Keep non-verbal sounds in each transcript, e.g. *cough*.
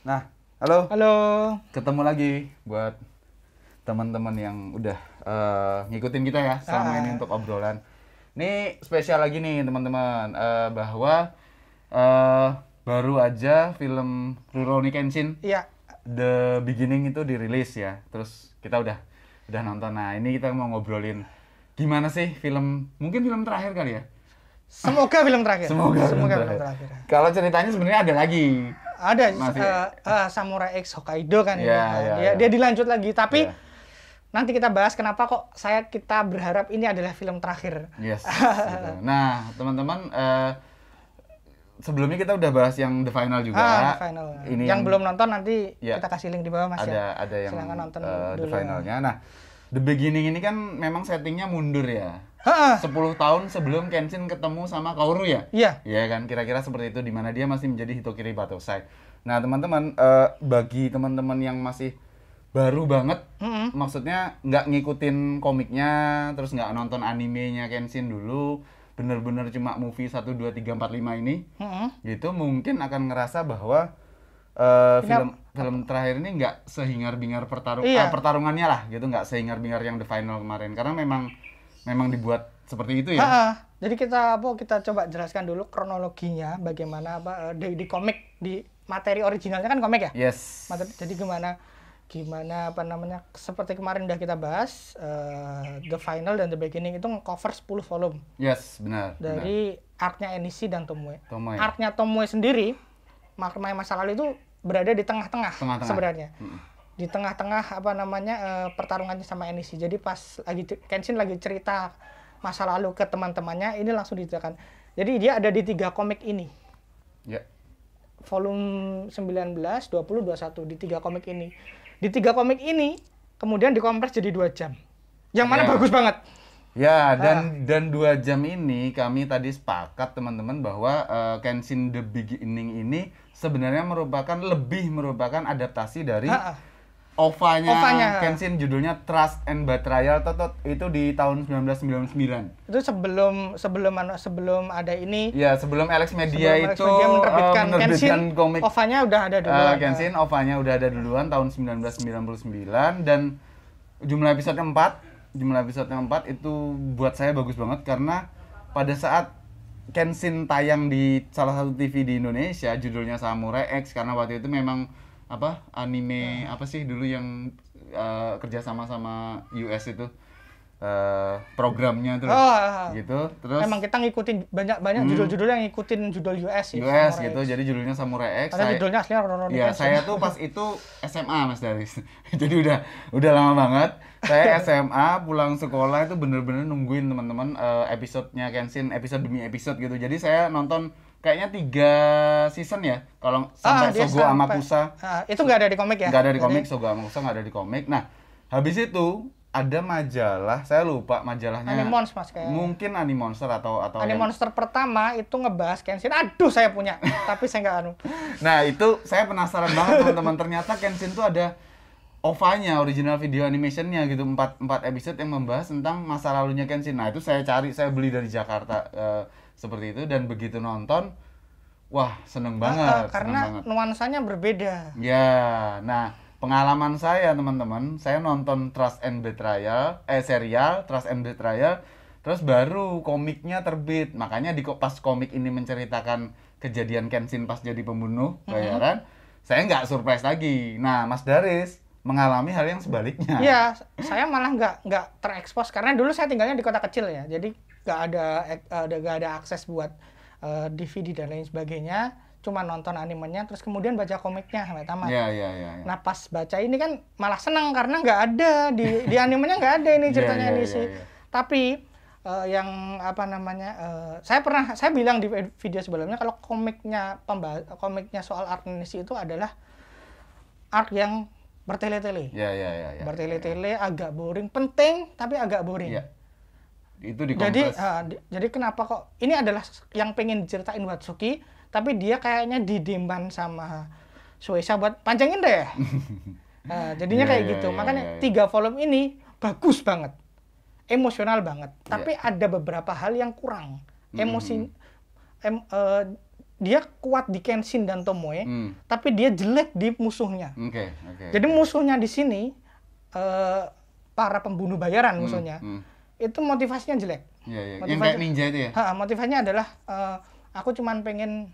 Nah, halo. Halo. Ketemu lagi buat teman-teman yang udah uh, ngikutin kita ya selama ini ah. untuk obrolan. Ini spesial lagi nih teman-teman uh, bahwa uh, baru aja film Rurouni Kenshin. Iya. The Beginning itu dirilis ya. Terus kita udah udah nonton. Nah, ini kita mau ngobrolin gimana sih film mungkin film terakhir kali ya Semoga film terakhir. Semoga, Semoga film, terakhir. terakhir. Kalau ceritanya sebenarnya ada lagi. Ada Uh, uh, Samurai X Hokkaido kan yeah, iya, Yeah, dia, yeah. dia dilanjut lagi tapi yeah. nanti kita bahas kenapa kok saya kita berharap ini adalah film terakhir. Yes. *laughs* gitu. Nah, teman-teman uh, sebelumnya kita udah bahas yang the final juga. Ah, the final. Ini yang, yang belum nonton nanti yeah. kita kasih link di bawah masih. Ya. ada, ya. Ada yang Silahkan nonton uh, the finalnya. Nah, the beginning ini kan memang settingnya mundur ya sepuluh tahun sebelum Kenshin ketemu sama Kaoru ya? Iya. Iya kan, kira-kira seperti itu di mana dia masih menjadi Hitokiri Batosai. Nah, teman-teman, uh, bagi teman-teman yang masih baru banget, mm-hmm. maksudnya nggak ngikutin komiknya, terus nggak nonton animenya Kenshin dulu, bener-bener cuma movie 1, 2, 3, 4, 5 ini, mm-hmm. gitu mungkin akan ngerasa bahwa uh, film film terakhir ini nggak sehingar bingar pertarung iya. uh, pertarungannya lah gitu nggak sehingar bingar yang the final kemarin karena memang memang dibuat seperti itu ya. Ha, jadi kita apa kita coba jelaskan dulu kronologinya bagaimana apa eh, di, di komik di materi originalnya kan komik ya. Yes. Materi, jadi gimana gimana apa namanya seperti kemarin udah kita bahas uh, the final dan the beginning itu cover 10 volume. Yes, benar. Dari benar. artnya Enishi dan Tomoe. Tomoe. Artnya Tomoe sendiri makna masa lalu itu berada di tengah-tengah sebenarnya. Mm -hmm di tengah-tengah apa namanya e, pertarungannya sama Enishi. Jadi pas lagi Kenshin lagi cerita masa lalu ke teman-temannya, ini langsung diceritakan. Jadi dia ada di tiga komik ini. Ya. Yeah. Volume 19, 20, 21 di tiga komik ini. Di tiga komik ini kemudian dikompres jadi dua jam. Yang mana yeah. bagus banget. Ya, dan ah. dan dua jam ini kami tadi sepakat teman-teman bahwa uh, Kenshin the Beginning ini sebenarnya merupakan lebih merupakan adaptasi dari ah, ah. Ovanya nya Kenshin judulnya Trust and Betrayal Totot itu di tahun 1999. Itu sebelum sebelum anu, sebelum ada ini. Ya, sebelum Alex Media sebelum itu Alex Media eh, menerbitkan, uh, menerbitkan Kenshin, komik. ova udah ada duluan. Uh, Kenshin ya. ova udah ada duluan tahun 1999 dan jumlah episode 4, jumlah episode 4 itu buat saya bagus banget karena pada saat Kenshin tayang di salah satu TV di Indonesia judulnya Samurai X karena waktu itu memang apa anime iya. apa sih dulu yang uh, kerja sama sama US itu uh, programnya terus oh, iya, iya. gitu terus emang kita ngikutin banyak banyak hmm, judul-judul yang ngikutin judul US ya, US Samurai gitu X. jadi judulnya Samurai X saya, judulnya aslinya Rurouni ya saya tuh pas itu SMA mas Daris *laughs* jadi udah udah lama banget saya SMA *laughs* pulang sekolah itu bener-bener nungguin teman-teman uh, episodenya Kenshin episode demi episode gitu jadi saya nonton kayaknya tiga season ya kalau ah, sampai ah, Sogo sampai, Amakusa ah, itu nggak ada di komik ya nggak ada di komik Jadi... Sogo Amakusa nggak ada di komik nah habis itu ada majalah saya lupa majalahnya Animons mas kayaknya mungkin Animonster atau atau Animonster yang... pertama itu ngebahas Kenshin aduh saya punya *laughs* tapi saya nggak anu nah itu saya penasaran banget teman-teman ternyata Kenshin tuh ada ovanya, original video animationnya gitu, empat empat episode yang membahas tentang masa lalunya Kenshin. Nah itu saya cari, saya beli dari Jakarta. Uh, seperti itu dan begitu nonton wah seneng ah, banget ah, karena seneng banget. nuansanya berbeda ya nah pengalaman saya teman-teman saya nonton Trust and Betrayal eh serial Trust and Betrayal terus baru komiknya terbit makanya di pas komik ini menceritakan kejadian Kenshin pas jadi pembunuh bayaran mm -hmm. Kan, saya nggak surprise lagi nah Mas Daris mengalami hal yang sebaliknya. Iya, saya malah nggak nggak terekspos karena dulu saya tinggalnya di kota kecil ya, jadi nggak ada ada nggak ada akses buat uh, eh, DVD dan lain sebagainya. Cuma nonton animenya, terus kemudian baca komiknya sampai tamat. Iya, iya, iya, iya. Nah pas baca ini kan malah senang karena nggak ada di di animenya nggak ada ini iya, ceritanya iya, ini sih. Ya, ya. Tapi uh, yang apa namanya, uh, saya pernah saya bilang di video sebelumnya kalau komiknya pembahas komiknya soal art itu adalah art yang bertele-tele. Ya, ya, ya, ya. Bertele-tele ya. agak boring, penting tapi agak boring. Ya. Itu di Jadi uh, di, jadi kenapa kok ini adalah yang pengen diceritain buat Suki, tapi dia kayaknya didimban sama Suesa buat panjangin deh. uh, *laughs* jadinya ya, kayak ya, gitu. Ya, Makanya ya, ya. tiga volume ini bagus banget. Emosional banget, tapi ya. ada beberapa hal yang kurang. Mm-hmm. Emosi -hmm. em, uh, dia kuat di Kenshin dan Tomoe, hmm. tapi dia jelek di musuhnya. Okay, okay, Jadi musuhnya di sini uh, para pembunuh bayaran hmm, musuhnya hmm. itu motivasinya jelek. Yeah, yeah. Yang kayak ninja itu ya? Ha, motivasinya adalah uh, aku cuman pengen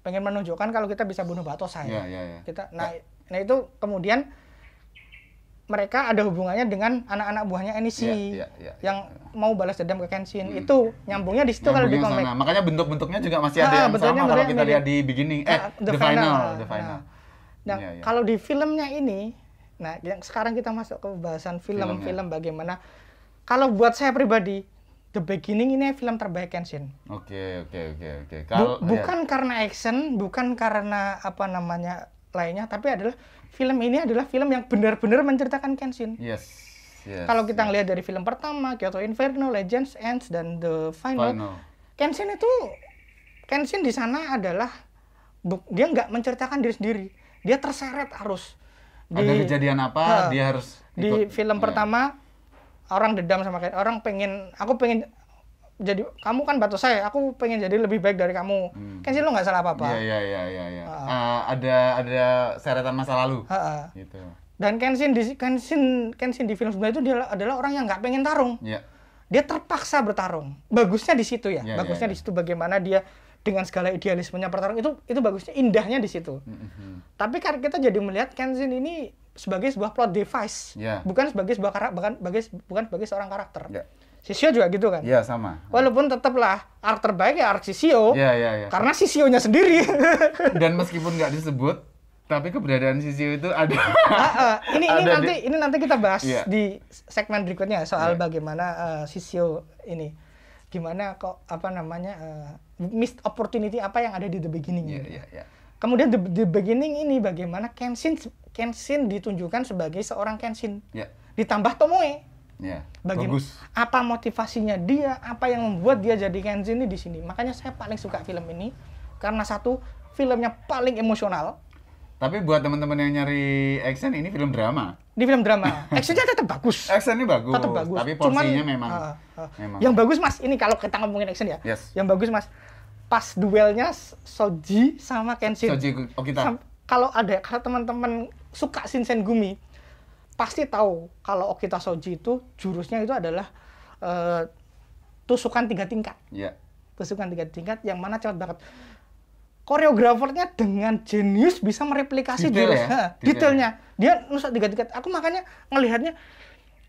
pengen menunjukkan kalau kita bisa bunuh batu saya. Yeah, yeah, iya. Kita, ya. nah, nah itu kemudian mereka ada hubungannya dengan anak-anak buahnya NEC yeah, yeah, yeah, yang iya, iya. mau balas dendam ke Kenshin hmm. itu nyambungnya di situ kalau di komik makanya bentuk-bentuknya juga masih ada ah, yang sama kalau kita lihat di beginning ah, eh the, the final, final the ah. final nah, nah iya, yeah, yeah. kalau di filmnya ini nah yang sekarang kita masuk ke bahasan film-film bagaimana kalau buat saya pribadi The Beginning ini film terbaik Kenshin. Oke, okay, oke, oke, oke. bukan yeah. karena action, bukan karena apa namanya lainnya tapi adalah film ini adalah film yang benar-benar menceritakan Kenshin. Yes. Yes, Kalau kita ngelihat dari film pertama Kyoto Inferno, Legends Ends dan The Final, Final. Kenshin itu Kenshin di sana adalah dia nggak menceritakan diri sendiri, dia terseret arus. Di, Ada kejadian apa uh, dia harus ikut. di film yeah. pertama orang dendam sama orang pengen aku pengen jadi kamu kan batu saya, aku pengen jadi lebih baik dari kamu. Hmm. Kan sih lo nggak salah apa-apa. Iya iya iya iya. Uh, uh, ada ada seretan masa lalu. Uh, uh. Gitu. Dan Kenshin di Kenshin Kenshin di film sebelah itu dia adalah orang yang nggak pengen tarung. Yeah. Dia terpaksa bertarung. Bagusnya di situ ya. Yeah, iya, bagusnya yeah, yeah. di situ bagaimana dia dengan segala idealismenya bertarung itu itu bagusnya indahnya di situ. Mm -hmm. Tapi karena kita jadi melihat Kenshin ini sebagai sebuah plot device, yeah. bukan sebagai sebuah karakter, bukan sebagai bukan sebagai seorang karakter. Yeah Sisio juga gitu kan? Iya sama. Walaupun tetaplah art terbaik ya art Sisio. Iya iya. Ya. Karena Sisio nya sendiri. *laughs* Dan meskipun nggak disebut, tapi keberadaan Sisio itu ada. Nah, uh, ini ada ini nanti ini nanti kita bahas yeah. di segmen berikutnya soal yeah. bagaimana uh, Sisio ini, gimana kok apa namanya uh, missed opportunity apa yang ada di the beginning. Iya, iya iya. Kemudian the, the beginning ini bagaimana Kenshin Kenshin ditunjukkan sebagai seorang Kenshin. Yeah. Ditambah Tomoe Yeah. Bagaimana apa motivasinya dia, apa yang membuat dia jadi Kenshin ini di sini. Makanya saya paling suka film ini karena satu filmnya paling emosional. Tapi buat teman-teman yang nyari action ini film drama. ini film drama. *laughs* Actionnya tetap bagus. Actionnya bagus. Tetap bagus. Tapi porsinya Cuman, memang, uh, uh, memang. Yang bagus Mas, ini kalau kita ngomongin action ya. Yes. Yang bagus Mas, pas duelnya Soji sama Kenshin. Soji Okita. kalau ada kalau teman-teman suka Shinsen Gumi, pasti tahu kalau Okita Soji itu jurusnya itu adalah uh, tusukan tiga tingkat. Yeah. Tusukan tiga tingkat yang mana cepat banget. Koreografernya dengan jenius bisa mereplikasi Detail jurus. Ya? Detail. Ya? Detailnya. Dia nusa tiga tingkat. Aku makanya ngelihatnya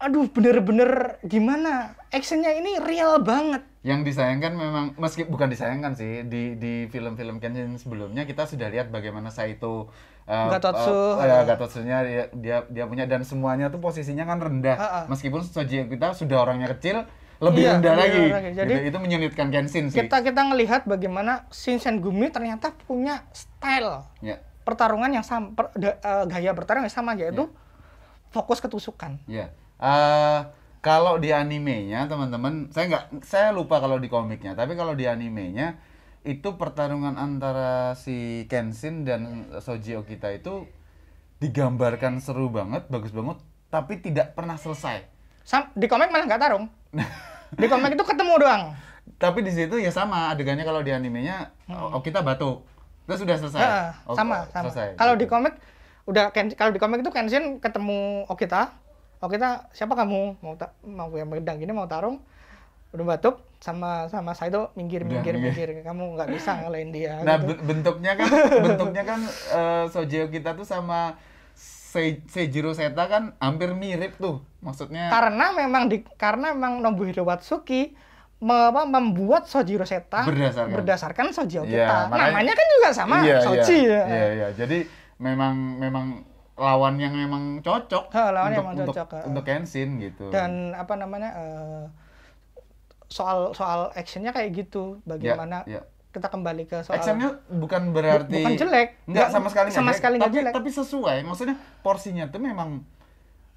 aduh bener-bener gimana actionnya ini real banget yang disayangkan memang meski bukan disayangkan sih di di film-film Kenshin sebelumnya kita sudah lihat bagaimana Saito itu uh, eh, Gatotsu uh, uh, ya, dia, dia dia punya dan semuanya tuh posisinya kan rendah uh, uh. meskipun Soji kita sudah orangnya kecil lebih iya, rendah lagi. Iya, Jadi gitu, itu menyulitkan Kenshin sih. Kita kita ngelihat bagaimana Shinsen Gumi ternyata punya style yeah. Ya. Eh, pertarungan yang sama, per, uh, gaya bertarung yang sama yaitu yeah. fokus ketusukan. Yeah uh, kalau di animenya teman-teman saya nggak saya lupa kalau di komiknya tapi kalau di animenya itu pertarungan antara si Kenshin dan Soji Okita itu digambarkan seru banget bagus banget tapi tidak pernah selesai Sam, di komik malah nggak tarung di komik itu ketemu doang tapi di situ ya sama adegannya kalau di animenya hmm. oh kita batuk terus sudah selesai uh, sama, oh, sama selesai kalau di komik udah kalau di komik itu Kenshin ketemu Okita oh kita siapa kamu mau mau yang pedang gini mau tarung udah batuk sama sama saya tuh minggir minggir udah, minggir kamu nggak bisa ngelain dia *laughs* nah gitu. bentuknya kan *laughs* bentuknya kan uh, eh, sojo kita tuh sama Se Seijiro Seta kan hampir mirip tuh maksudnya karena memang di karena memang Nobuhiro Watsuki me apa, membuat Sojiro Seta berdasarkan, berdasarkan Sojiro iya, kita ya, makanya, namanya kan juga sama iya, Soji iya, ya. iya, iya. jadi memang memang lawan yang memang cocok ha, lawan untuk, yang untuk, cocok untuk, untuk Kenshin gitu dan apa namanya uh, soal soal actionnya kayak gitu bagaimana yeah, yeah. kita kembali ke soal actionnya bukan berarti bukan jelek nggak sama sekali sama sekali nggak jelek tapi sesuai maksudnya porsinya tuh memang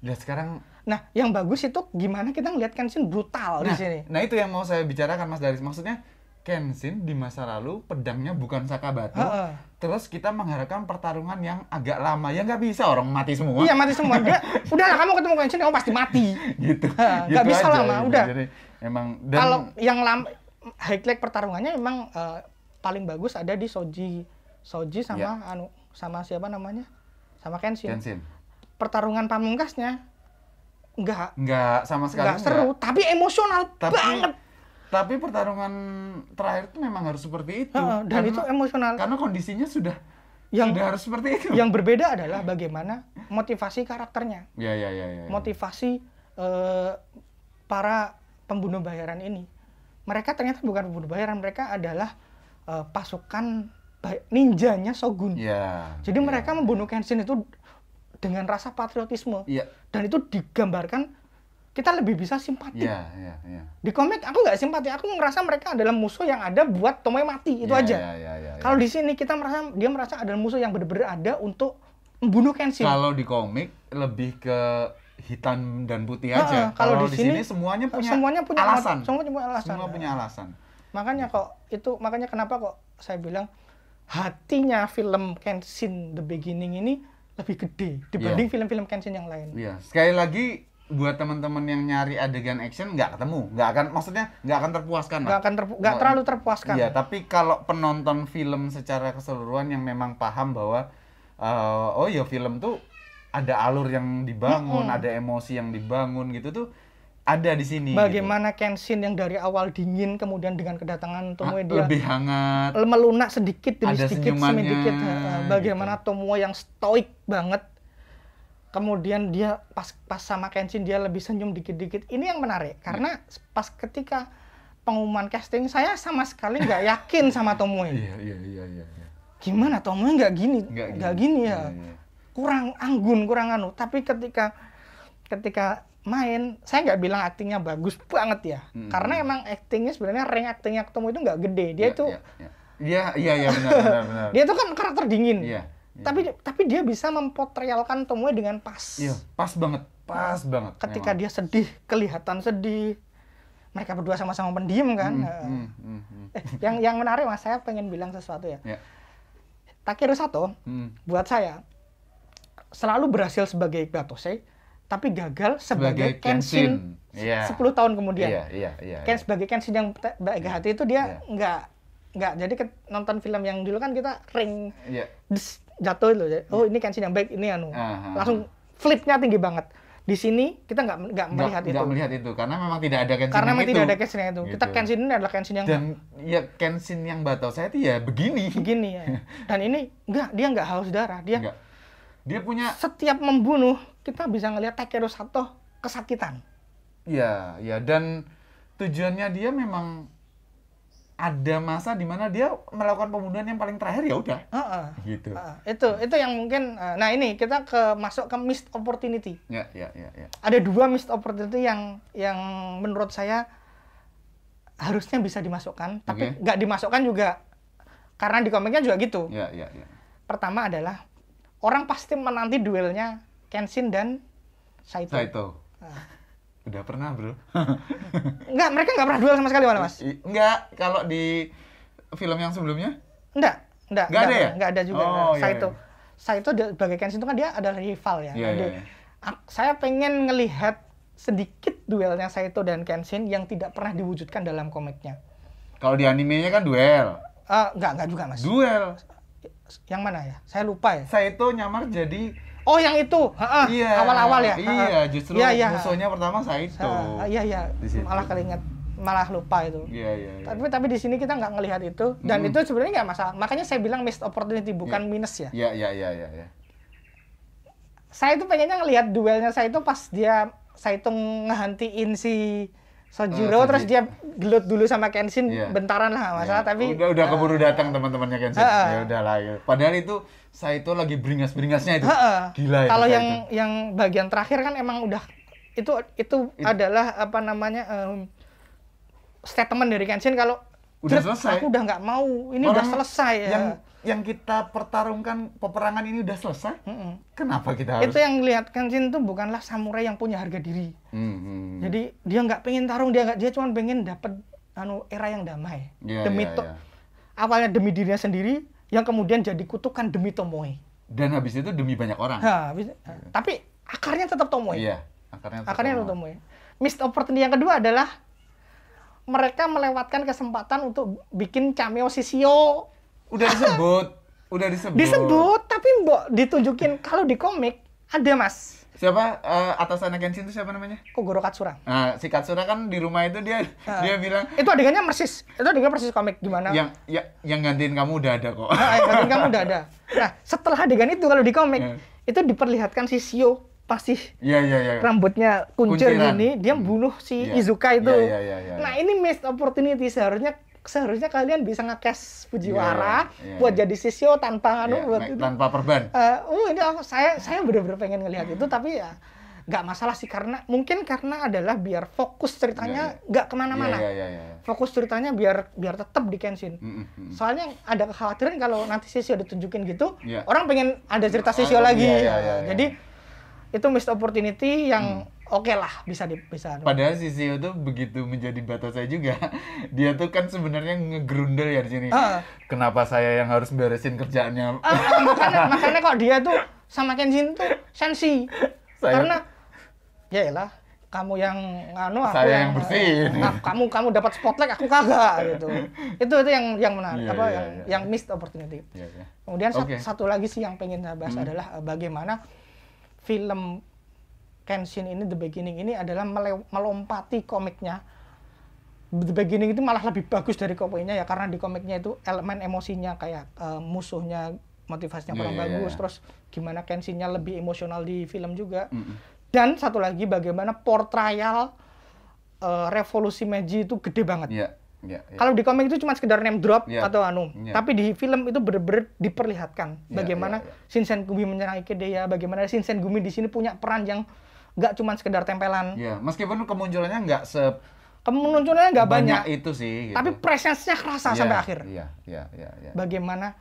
lihat sekarang nah yang bagus itu gimana kita ngeliat Kenshin brutal nah, di sini nah itu yang mau saya bicarakan Mas Daris maksudnya Kenshin di masa lalu pedangnya bukan saka batu. Uh, uh. Terus kita mengharapkan pertarungan yang agak lama. Ya nggak bisa orang mati semua. Iya mati semua. Dia, *laughs* udahlah kamu ketemu Kenshin kamu pasti mati. gitu. Uh, gitu gak bisa aja, lama, gitu. udah. Jadi emang dan... kalau yang lama highlight pertarungannya emang uh, paling bagus ada di Soji. Soji sama yeah. anu sama siapa namanya? Sama Kenshin. Kenshin. Pertarungan pamungkasnya enggak enggak sama sekali enggak seru, enggak. tapi emosional tapi, banget tapi pertarungan terakhir itu memang harus seperti itu uh, dan karena, itu emosional karena kondisinya sudah yang sudah harus seperti itu yang berbeda adalah bagaimana motivasi karakternya ya ya ya, ya, ya. motivasi eh, para pembunuh bayaran ini mereka ternyata bukan pembunuh bayaran mereka adalah uh, pasukan ninjanya Sogun Ya. Jadi ya. mereka membunuh Kenshin itu dengan rasa patriotisme. ya. Dan itu digambarkan kita lebih bisa simpati. Yeah, yeah, yeah. Di komik aku nggak simpati, aku merasa mereka adalah musuh yang ada buat Tomoe mati itu yeah, aja. Yeah, yeah, yeah, iya. Kalau yeah. di sini kita merasa dia merasa adalah musuh yang benar-benar ada untuk membunuh Kenshin. Kalau di komik lebih ke hitam dan putih nah, aja. Kalau di, sini, semuanya punya semuanya punya alasan. Semuanya punya alasan. Semua ya. punya alasan. Makanya kok itu makanya kenapa kok saya bilang hatinya film Kenshin The Beginning ini lebih gede dibanding iya. film-film yeah. Kenshin yang lain. Iya, yeah. sekali lagi buat teman-teman yang nyari adegan action nggak ketemu nggak akan maksudnya nggak akan terpuaskan nggak akan terpu gak terlalu terpuaskan Iya, tapi kalau penonton film secara keseluruhan yang memang paham bahwa uh, oh ya film tuh ada alur yang dibangun mm -hmm. ada emosi yang dibangun gitu tuh ada di sini. Gitu. Bagaimana gitu. Kenshin yang dari awal dingin kemudian dengan kedatangan Tomoe ah, dia lebih hangat, melunak sedikit demi ada sedikit, sedikit. Bagaimana gitu. Tomoe yang stoik banget kemudian dia pas pas sama Kenshin dia lebih senyum dikit-dikit ini yang menarik karena pas ketika pengumuman casting saya sama sekali nggak *laughs* yakin sama Tomoe iya, iya, iya, iya, iya. gimana Tomoe nggak gini nggak gini. gini ya iya, iya. kurang anggun kurang anu tapi ketika ketika main saya nggak bilang aktingnya bagus banget ya hmm. karena emang aktingnya sebenarnya ring aktingnya ketemu itu nggak gede dia ya, itu ya, ya. Iya, iya, iya benar, benar, benar. *laughs* Dia itu kan karakter dingin. Iya. Iya. Tapi tapi dia bisa mempotrealkan temunya dengan pas. Iya, pas banget, pas banget. Ketika memang. dia sedih, kelihatan sedih. Mereka berdua sama-sama pendiam kan. hmm, eh. hmm, hmm, hmm. Eh, yang yang menarik mas, saya pengen bilang sesuatu ya. Yeah. Takeru Sato, hmm. buat saya selalu berhasil sebagai Gatose, tapi gagal sebagai, sebagai Kenshin. Kenshin. Yeah. Iya. 10 tahun kemudian. Yeah, yeah, yeah, Ken iya. sebagai Kenshin yang baik yeah. hati itu dia yeah. nggak nggak jadi nonton film yang dulu kan kita ring yeah jatuh loh oh iya. ini kensin yang baik ini anu Aha. Ah, ah. langsung flipnya tinggi banget di sini kita nggak nggak melihat gak, itu nggak melihat itu karena memang tidak ada kensin karena memang tidak ada kensin itu gitu. kita Kenshin ini adalah kensin yang dan ya kensin yang batal saya itu ya begini begini ya *laughs* dan ini nggak dia nggak haus darah dia enggak. dia punya setiap membunuh kita bisa ngelihat Takeru Sato kesakitan ya ya dan tujuannya dia memang ada masa di mana dia melakukan pembunuhan yang paling terakhir ya udah uh -uh. gitu uh itu itu yang mungkin uh, nah ini kita ke masuk ke missed opportunity ya yeah, ya yeah, ya, yeah, ya. ada dua missed opportunity yang yang menurut saya harusnya bisa dimasukkan tapi nggak okay. dimasukkan juga karena di komiknya juga gitu ya, ya, ya. pertama adalah orang pasti menanti duelnya Kenshin dan Saito, Saito. Uh Udah pernah, Bro. enggak, *laughs* mereka enggak pernah duel sama sekali malah, Mas. Enggak, kalau di film yang sebelumnya? Enggak, enggak. Enggak ada ya? Enggak ada juga. Oh, saya itu saya itu sebagai Kenshin itu kan dia ada rival ya. Iya, jadi iya. iya. Saya pengen ngelihat sedikit duelnya Saito dan Kenshin yang tidak pernah diwujudkan dalam komiknya. Kalau di animenya kan duel. Uh, eh, enggak, enggak juga, Mas. Duel. Yang mana ya? Saya lupa ya. Saito nyamar jadi Oh yang itu, iya. Iya. awal-awal ya. Iya, justru ya, iya. musuhnya pertama itu. Iya iya, malah keringet malah lupa itu. Iya yeah, iya. Yeah, Tapi tapi di sini kita nggak ngelihat itu dan mm. itu sebenarnya nggak masalah. Makanya saya bilang missed opportunity bukan yeah. minus ya. Iya, iya iya iya iya. Saya itu pengennya ngelihat duelnya saya itu pas dia saya itu ngehentiin si Sojiro oh, terus dia gelut dulu sama Kenshin yeah. bentaran lah masalah iya. yeah. tapi udah udah keburu datang teman-temannya Kenshin. Uh, ya Ya lah ya. Padahal itu saya itu lagi beringas-beringasnya itu. Uh, uh. Gila ya. Kalau yang itu. yang bagian terakhir kan emang udah itu itu It, adalah apa namanya um, statement dari Kenshin kalau udah selesai. Aku udah nggak mau. Ini Orang udah selesai ya. Yang yang kita pertarungkan peperangan ini udah selesai. Mm -hmm. Kenapa kita harus? Itu yang lihat Kenshin itu bukanlah samurai yang punya harga diri. Mm -hmm. Jadi dia nggak pengen tarung, dia nggak dia cuma pengen dapat anu era yang damai. Yeah, demi yeah, yeah. awalnya demi dirinya sendiri, yang kemudian jadi kutukan demi Tomoe. Dan habis itu demi banyak orang. Ha, habis, yeah. Tapi akarnya tetap Tomoe. Iya, yeah, akarnya tetap Tomoe. Missed opportunity yang kedua adalah mereka melewatkan kesempatan untuk bikin cameo Sisio udah disebut udah disebut disebut tapi mbok ditunjukin kalau di komik ada mas siapa uh, eh, anak Kenshin itu siapa namanya Kogoro Katsura nah si Katsura kan di rumah itu dia uh, dia bilang itu adegannya persis itu adegannya persis komik gimana yang ya, yang gantiin kamu udah ada kok nah, yang gantiin kamu udah ada nah setelah adegan itu kalau di komik yeah. itu diperlihatkan si Sio pasti yeah, yeah, yeah. rambutnya kuncir ini dia bunuh si yeah. Izuka itu yeah, yeah, yeah, yeah. Ya. nah ini missed opportunity seharusnya seharusnya kalian bisa ngekes Fujiwara yeah, yeah, buat jadi sisio tanpa anu, yeah, buat itu. tanpa perban. Uh, oh ini aku, saya saya benar-benar pengen ngelihat itu tapi ya nggak masalah sih karena mungkin karena adalah biar fokus ceritanya iya, iya. nggak yeah, kemana-mana. Yeah, yeah, yeah, yeah. Fokus ceritanya biar biar tetap di Kenshin. Mm -hmm. Soalnya ada kekhawatiran kalau nanti sisio ditunjukin gitu, yeah. orang pengen ada cerita sisio oh, ah, lagi. Yeah, yeah, yeah, yeah. Jadi iya. itu missed opportunity yang mm oke okay lah bisa di, bisa padahal si CEO tuh begitu menjadi batas saya juga *laughs* dia tuh kan sebenarnya ngegrundel ya di sini uh, kenapa saya yang harus beresin kerjaannya uh, makanya makanya kok dia tuh sama Kenshin tuh sensi saya... karena ya lah kamu yang anu aku saya yang, yang nah, kamu kamu dapat spotlight aku kagak gitu *laughs* itu itu yang yang menarik yeah, apa yeah, yang yeah. Iya. yang missed opportunity yeah, yeah. kemudian okay. satu, satu lagi sih yang pengen saya bahas hmm. adalah eh, bagaimana film Kenshin ini The Beginning ini adalah melompati komiknya. The Beginning itu malah lebih bagus dari komiknya ya karena di komiknya itu elemen emosinya kayak uh, musuhnya motivasinya kurang yeah, iya, bagus yeah. terus gimana Kenshinnya lebih emosional di film juga. Mm -hmm. Dan satu lagi bagaimana portrayal uh, revolusi Meiji itu gede banget. Yeah. Ya, ya. Iya. Kalau di komik itu cuma sekedar name drop ya. atau anu, ya. tapi di film itu bener-bener diperlihatkan iya, ya, bagaimana ya, ya. Shinsen Gumi menyerang Ikedeya, bagaimana Shinsen Gumi di sini punya peran yang nggak cuma sekedar tempelan. Iya, meskipun kemunculannya nggak se kemunculannya nggak banyak, banyak itu sih gitu. tapi presence kerasa yeah, sampai akhir iya, iya iya iya bagaimana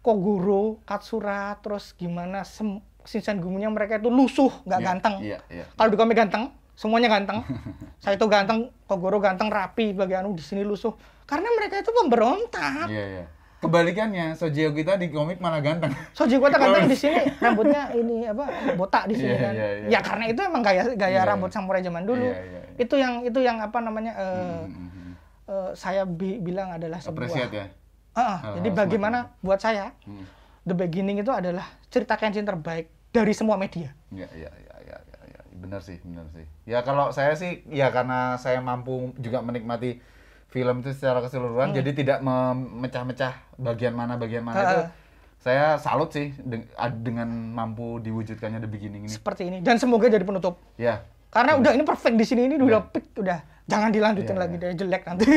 Koguro Katsura terus gimana sem Shinsen Gumunya mereka itu lusuh nggak yeah, ganteng yeah, yeah, iya. kalau di komik ganteng semuanya ganteng *laughs* saya itu ganteng Koguro ganteng rapi bagian di sini lusuh karena mereka itu pemberontak yeah, yeah kebalikannya Sojeo kita di komik malah ganteng Sojeo kita ganteng di sini rambutnya ini apa botak di sini yeah, kan yeah, yeah. ya karena itu emang gaya gaya yeah. Iya. rambut samurai zaman dulu yeah, yeah, yeah. itu yang itu yang apa namanya uh, -hmm. uh, saya bi bilang adalah sebuah ya? Uh, uh, uh, jadi bagaimana semuanya. buat saya hmm. The Beginning itu adalah cerita Kenshin terbaik dari semua media ya yeah, ya yeah, ya yeah, ya, ya, ya. benar sih benar sih ya kalau saya sih ya karena saya mampu juga menikmati film itu secara keseluruhan hmm. jadi tidak memecah-mecah bagian mana bagian mana uh. itu saya salut sih dengan mampu diwujudkannya The Beginning ini. Seperti ini dan semoga jadi penutup. Ya. Karena ya. udah iya. ini perfect di sini ini udah ya. udah jangan dilanjutin ya, lagi dari jelek nanti.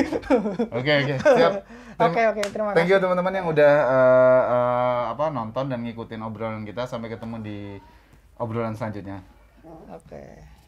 Oke oke siap. *laughs* Oke okay, okay, terima kasih. Thank you teman-teman yang udah uh, uh, apa nonton dan ngikutin obrolan kita sampai ketemu di obrolan selanjutnya. Oke. Okay.